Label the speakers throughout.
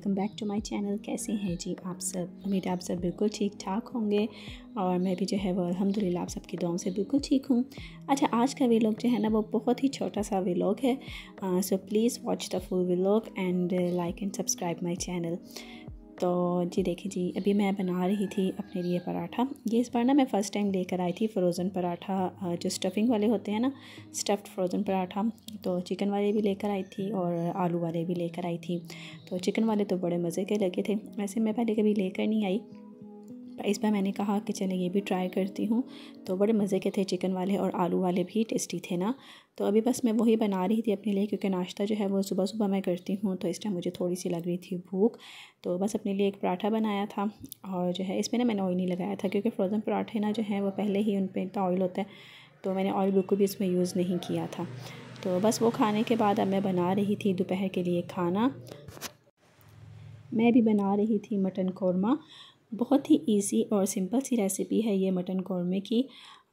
Speaker 1: welcome back to my channel कैसे हैं जी आप सब उम्मीद आप सब बिल्कुल ठीक ठाक होंगे और मैं भी जो है वो अलहमदिल्ला आप सबकी दुआओं से बिल्कुल ठीक हूँ अच्छा आज का वीलॉग जो है ना वो बहुत ही छोटा सा वीलॉग है so please watch the full vlog and like and subscribe my channel तो जी देखिए जी अभी मैं बना रही थी अपने लिए पराठा ये इस बार ना मैं फ़र्स्ट टाइम लेकर आई थी फ्रोज़न पराठा जो स्टफिंग वाले होते हैं ना स्टफ़्ड फ्रोज़न पराठा तो चिकन वाले भी लेकर आई थी और आलू वाले भी लेकर आई थी तो चिकन वाले तो बड़े मज़े के लगे थे वैसे मैं पहले कभी लेकर नहीं आई तो इस बार मैंने कहा कि चले ये भी ट्राई करती हूँ तो बड़े मज़े के थे चिकन वाले और आलू वाले भी टेस्टी थे ना तो अभी बस मैं वही बना रही थी अपने लिए क्योंकि नाश्ता जो है वो सुबह सुबह मैं करती हूँ तो इस टाइम मुझे थोड़ी सी लग रही थी भूख तो बस अपने लिए एक पराठा बनाया था और जो है इसमें ना मैंने ऑयल नहीं लगाया था क्योंकि फ्रोज़न पराठे ना जो है वो पहले ही उन पर इतना ऑयल होता है तो मैंने ऑयल बिल्कुल भी इसमें यूज़ नहीं किया था तो बस वो खाने के बाद अब मैं बना रही थी दोपहर के लिए खाना मैं भी बना रही थी मटन कौरमा बहुत ही इजी और सिंपल सी रेसिपी है ये मटन कौरमे की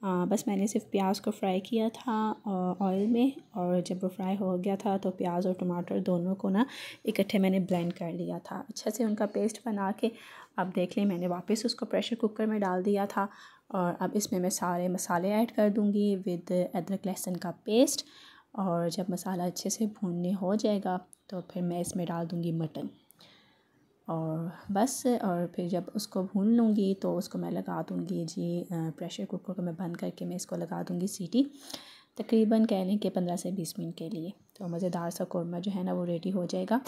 Speaker 1: आ, बस मैंने सिर्फ प्याज को फ्राई किया था ऑयल में और जब वो फ्राई हो गया था तो प्याज और टमाटर दोनों को ना इकट्ठे मैंने ब्लेंड कर लिया था अच्छे से उनका पेस्ट बना के अब देख लें मैंने वापस उसको प्रेशर कुकर में डाल दिया था और अब इसमें मैं सारे मसाले ऐड कर दूँगी विद अदरक लहसुन का पेस्ट और जब मसाला अच्छे से भूनने हो जाएगा तो फिर मैं इसमें डाल दूँगी मटन और बस और फिर जब उसको भून लूँगी तो उसको मैं लगा दूँगी जी प्रेशर कुकर को मैं बंद करके मैं इसको लगा दूँगी सीटी तकरीबन कह लें कि पंद्रह से बीस मिनट के लिए तो मज़ेदार सा कौरमा जो है ना वो रेडी हो जाएगा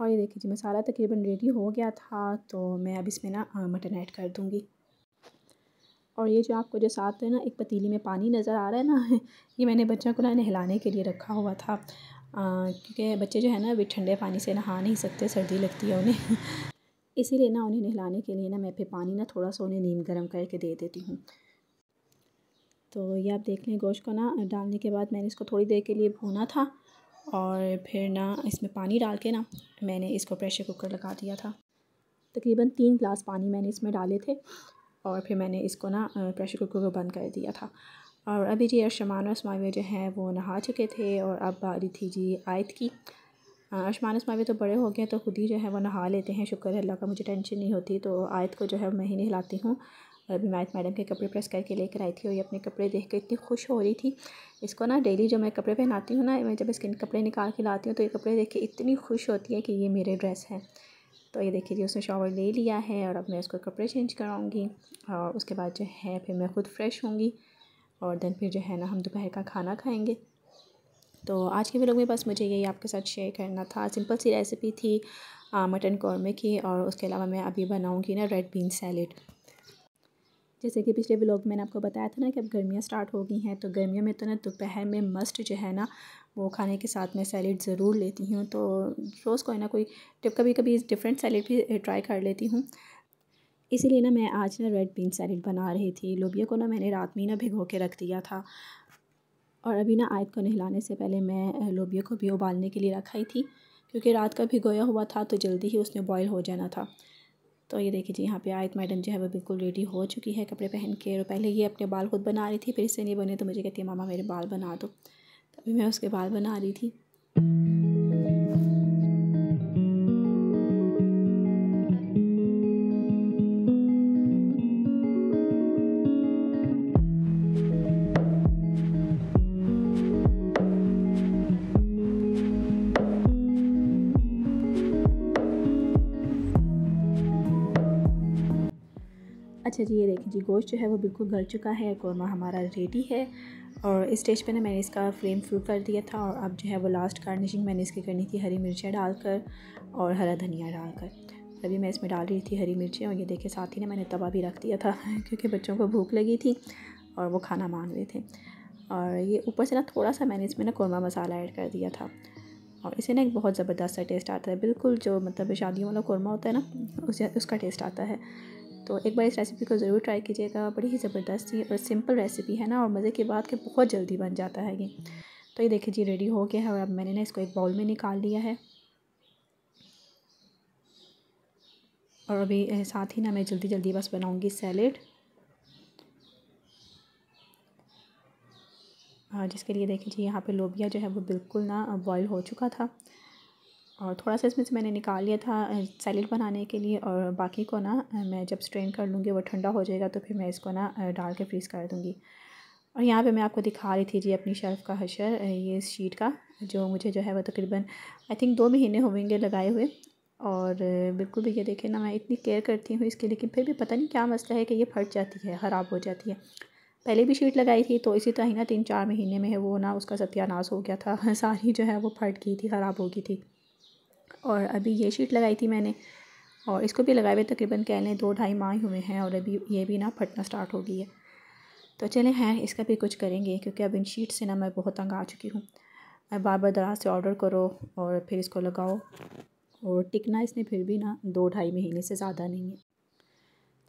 Speaker 1: और ये देखिए जी मसाला तकरीबन रेडी हो गया था तो मैं अब इसमें ना मटन ऐड कर दूँगी और ये जो आपको जो साथ है ना एक पतीली में पानी नज़र आ रहा है ना ये मैंने बच्चों को ना नहलाने के लिए रखा हुआ था क्योंकि बच्चे जो है ना अभी ठंडे पानी से नहा नहीं सकते सर्दी लगती है उन्हें इसीलिए ना उन्हें नहलाने के लिए ना मैं फिर पानी ना थोड़ा सा उन्हें नीम गर्म करके दे देती हूँ तो ये आप देख लें गोश्त को ना डालने के बाद मैंने इसको थोड़ी देर के लिए भूना था और फिर ना इसमें पानी डाल के ना मैंने इसको प्रेशर कुकर लगा दिया था तकरीबन तीन ग्लास पानी मैंने इसमें डाले थे और फिर मैंने इसको ना प्रेशर कुकर को बंद कर दिया था और अभी जी अरशमान और जो हैं वो नहा चुके थे और अब बारी थी जी आयत की अरशमान इसमावी तो बड़े हो गए तो खुद ही जो है वो नहा लेते हैं शुक्र है अल्लाह का मुझे टेंशन नहीं होती तो आयत को जो है मैं ही नहलाती हूँ और अभी मैं मैडम के कपड़े प्रेस करके लेकर आई थी और ये अपने कपड़े देख के इतनी खुश हो रही थी इसको ना डेली जो मैं कपड़े पहनाती हूँ ना मैं जब इसके कपड़े निकाल के लाती हूँ तो ये कपड़े देख के इतनी खुश होती है कि ये मेरे ड्रेस है तो ये देखिए जी उसने शॉवर ले लिया है और अब मैं उसको कपड़े चेंज कराऊँगी और उसके बाद जो है फिर मैं ख़ुद फ्रेश होंगी और दैन फिर जो है ना हम दोपहर का खाना खाएंगे तो आज के व्लॉग में बस मुझे यही आपके साथ शेयर करना था सिंपल सी रेसिपी थी मटन कौरमे की और उसके अलावा मैं अभी बनाऊँगी ना रेड बीन सैलेड जैसे कि पिछले व्लॉग मैंने आपको बताया था ना कि अब गर्मियाँ स्टार्ट हो गई हैं तो गर्मियों में तो ना दोपहर में मस्ट जो है ना वो खाने के साथ मैं सैलेड ज़रूर लेती हूँ तो रोज़ कोई ना कोई कभी कभी डिफरेंट सैलेड भी ट्राई कर लेती हूँ इसीलिए ना मैं आज ना रेड बीन सैलड बना रही थी लोबिया को ना मैंने रात में ही ना भिगो के रख दिया था और अभी ना आयत को नहलाने से पहले मैं लोबिया को भी उबालने के लिए रखाई थी क्योंकि रात का भिगोया हुआ था तो जल्दी ही उसने बॉयल हो जाना था तो ये देखिए जी यहाँ पे आयत मैडम जो है वो बिल्कुल रेडी हो चुकी है कपड़े पहन के और पहले ये अपने बाल खुद बना रही थी फिर इससे नहीं बने तो मुझे कहती है मामा मेरे बाल बना दो तभी मैं उसके बाल बना रही थी अच्छा जी ये देखिए जी गोश्त जो है वो बिल्कुल गल चुका है कौरमा हमारा रेडी है और इस स्टेज पे ना मैंने इसका फ्लेम फ्रू कर दिया था और अब जो है वो लास्ट गार्निशिंग मैंने इसकी करनी थी हरी मिर्चें डालकर और हरा धनिया डालकर अभी मैं इसमें डाल रही थी हरी मिर्चें और ये देखे साथ ही ना मैंने तवा भी रख दिया था क्योंकि बच्चों को भूख लगी थी और वो खाना मांग रहे थे और ये ऊपर से ना थोड़ा सा मैंने इसमें ना कौरमा मसाला ऐड कर दिया था और इसे ना एक बहुत ज़बरदस्त सा टेस्ट आता है बिल्कुल जो मतलब शादियों वाला कौरमा होता है ना उसे उसका टेस्ट आता है तो एक बार इस रेसिपी को ज़रूर ट्राई कीजिएगा बड़ी ही ज़बरदस्त और सिंपल रेसिपी है ना और मज़े के बाद के बहुत जल्दी बन जाता है ये तो ये देखिए जी रेडी हो गया है और अब मैंने ना इसको एक बाउल में निकाल लिया है और अभी साथ ही ना मैं जल्दी जल्दी बस बनाऊँगी सैलेड जिसके लिए देखिए जी यहाँ पे लोबिया जो है वो बिल्कुल ना बॉईल हो चुका था और थोड़ा सा इसमें से मैंने निकाल लिया था सैलड बनाने के लिए और बाकी को ना मैं जब स्ट्रेन कर लूँगी वो ठंडा हो जाएगा तो फिर मैं इसको ना डाल के फ्रीज़ कर दूँगी और यहाँ पे मैं आपको दिखा रही थी जी अपनी शर्फ का हशर ये इस शीट का जो मुझे जो है वो तकरीबन आई थिंक दो महीने होंगे लगाए हुए और बिल्कुल भी ये देखे ना मैं इतनी केयर करती हूँ इसकी लेकिन फिर भी पता नहीं क्या मसला है कि ये फट जाती है ख़राब हो जाती है पहले भी शीट लगाई थी तो इसी तरह ही ना तीन चार महीने में है वो ना उसका सत्यानाश हो गया था सारी जो है वो फट गई थी ख़राब हो गई थी और अभी ये शीट लगाई थी मैंने और इसको भी लगाए हुए तकरीबन कह लें दो ढाई माह हुए हैं और अभी ये भी ना फटना स्टार्ट हो गई है तो चलें हैं इसका भी कुछ करेंगे क्योंकि अब इन शीट से ना मैं बहुत तंग आ चुकी हूँ बार बार दराज से ऑर्डर करो और फिर इसको लगाओ और टिकना इसने फिर भी ना दो ढाई महीने से ज़्यादा नहीं है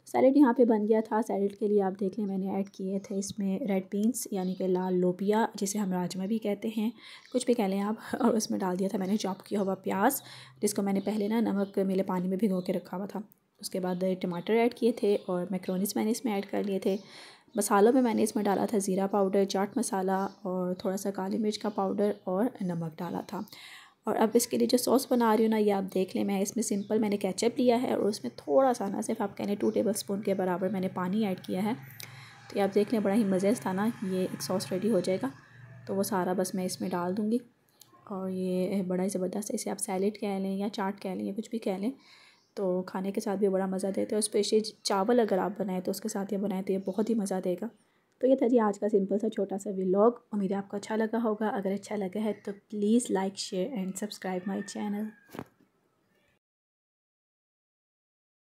Speaker 1: सैलड यहाँ पे बन गया था सैलड के लिए आप देख लें मैंने ऐड किए थे इसमें रेड बीन्स यानी कि लाल लोबिया जिसे हम राजमा भी कहते हैं कुछ भी कह लें आप और उसमें डाल दिया था मैंने चॉप किया हुआ प्याज जिसको मैंने पहले ना नमक मेले पानी में भिगो के रखा हुआ था उसके बाद टमाटर ऐड किए थे और मैक्रोनिस मैंने इसमें ऐड कर लिए थे मसालों में मैंने इसमें डाला था ज़ीरा पाउडर चाट मसाला और थोड़ा सा काली मिर्च का पाउडर और नमक डाला था और अब इसके लिए जो सॉस बना रही हूँ ना ये आप देख लें मैं इसमें सिंपल मैंने कैचअप लिया है और उसमें थोड़ा सा ना सिर्फ आप कह लें टू टेबल स्पून के बराबर मैंने पानी ऐड किया है तो ये आप देख लें बड़ा ही मज़े था ना ये एक सॉस रेडी हो जाएगा तो वो सारा बस मैं इसमें डाल दूँगी और ये बड़ा ही ज़बरदस्त है इसे आप सैलड कह लें या चाट कह लें या कुछ भी कह लें तो खाने के साथ भी बड़ा मज़ा देते हैं और स्पेशली चावल अगर आप बनाएं तो उसके साथ ये बनाएं तो ये बहुत ही मज़ा देगा तो ये था जी आज का सिंपल सा छोटा सा व्लॉग उम्मीद है आपको अच्छा लगा होगा अगर अच्छा लगा है तो please like share and subscribe my channel